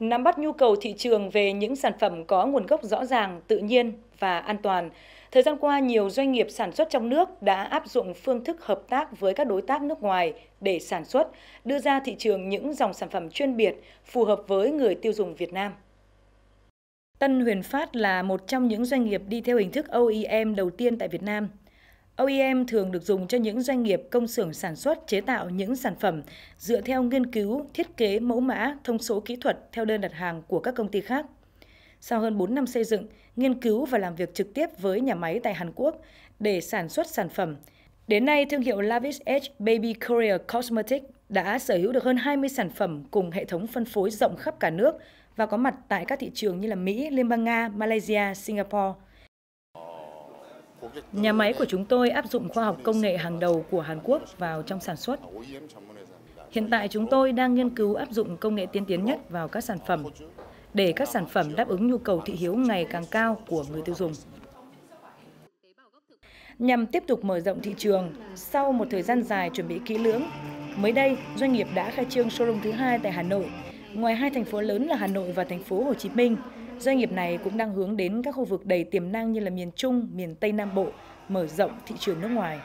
nắm bắt nhu cầu thị trường về những sản phẩm có nguồn gốc rõ ràng, tự nhiên và an toàn. Thời gian qua, nhiều doanh nghiệp sản xuất trong nước đã áp dụng phương thức hợp tác với các đối tác nước ngoài để sản xuất, đưa ra thị trường những dòng sản phẩm chuyên biệt phù hợp với người tiêu dùng Việt Nam. Tân Huyền Phát là một trong những doanh nghiệp đi theo hình thức OEM đầu tiên tại Việt Nam – OEM thường được dùng cho những doanh nghiệp công xưởng sản xuất chế tạo những sản phẩm dựa theo nghiên cứu, thiết kế mẫu mã, thông số kỹ thuật theo đơn đặt hàng của các công ty khác. Sau hơn 4 năm xây dựng, nghiên cứu và làm việc trực tiếp với nhà máy tại Hàn Quốc để sản xuất sản phẩm, đến nay thương hiệu Lavish Edge Baby Korea Cosmetics đã sở hữu được hơn 20 sản phẩm cùng hệ thống phân phối rộng khắp cả nước và có mặt tại các thị trường như là Mỹ, Liên bang Nga, Malaysia, Singapore – Nhà máy của chúng tôi áp dụng khoa học công nghệ hàng đầu của Hàn Quốc vào trong sản xuất. Hiện tại chúng tôi đang nghiên cứu áp dụng công nghệ tiên tiến nhất vào các sản phẩm, để các sản phẩm đáp ứng nhu cầu thị hiếu ngày càng cao của người tiêu dùng. Nhằm tiếp tục mở rộng thị trường, sau một thời gian dài chuẩn bị kỹ lưỡng, Mới đây, doanh nghiệp đã khai trương showroom thứ hai tại Hà Nội. Ngoài hai thành phố lớn là Hà Nội và thành phố Hồ Chí Minh, doanh nghiệp này cũng đang hướng đến các khu vực đầy tiềm năng như là miền Trung, miền Tây Nam Bộ, mở rộng thị trường nước ngoài.